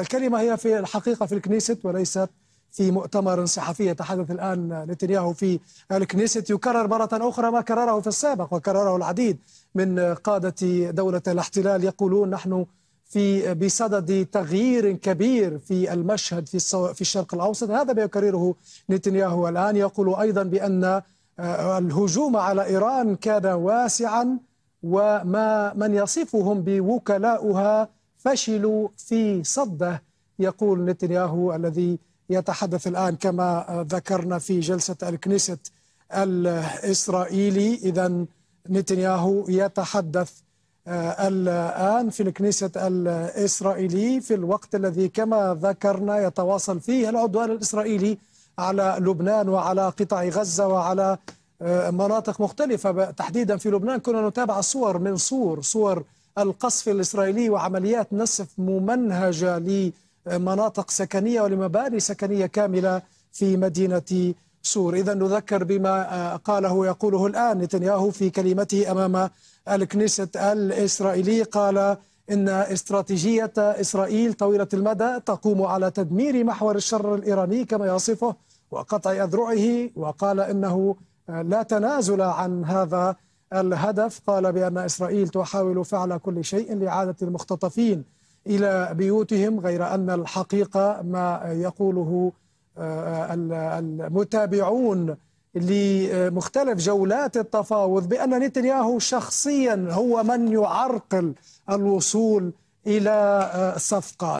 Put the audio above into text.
الكلمة هي في الحقيقة في الكنيسة وليست في مؤتمر صحفي يتحدث الآن نتنياهو في الكنيسة يكرر مرة أخرى ما كرره في السابق وكرره العديد من قادة دولة الاحتلال يقولون نحن في بصدد تغيير كبير في المشهد في في الشرق الاوسط هذا ما يكرره نتنياهو الان يقول ايضا بان آه، الهجوم على ايران كان واسعا وما من يصفهم بوكلاؤها فشلوا في صده يقول نتنياهو الذي يتحدث الآن كما ذكرنا في جلسة الكنيست الإسرائيلي إذا نتنياهو يتحدث آه، الآن في الكنيسة الإسرائيلي في الوقت الذي كما ذكرنا يتواصل فيه العدوان الإسرائيلي على لبنان وعلى قطاع غزة وعلى آه، مناطق مختلفة تحديدا في لبنان كنا نتابع صور من صور صور القصف الإسرائيلي وعمليات نسف ممنهجة لمناطق سكنية ولمباني سكنية كاملة في مدينة سور إذا نذكر بما قاله يقوله الآن نتنياهو في كلمته أمام الكنيسة الإسرائيلي قال إن استراتيجية إسرائيل طويلة المدى تقوم على تدمير محور الشر الإيراني كما يصفه وقطع أذرعه وقال إنه لا تنازل عن هذا الهدف قال بأن إسرائيل تحاول فعل كل شيء لإعادة المختطفين إلى بيوتهم غير أن الحقيقة ما يقوله آه، المتابعون لمختلف جولات التفاوض بأن نتنياهو شخصيا هو من يعرقل الوصول إلى آه، صفقة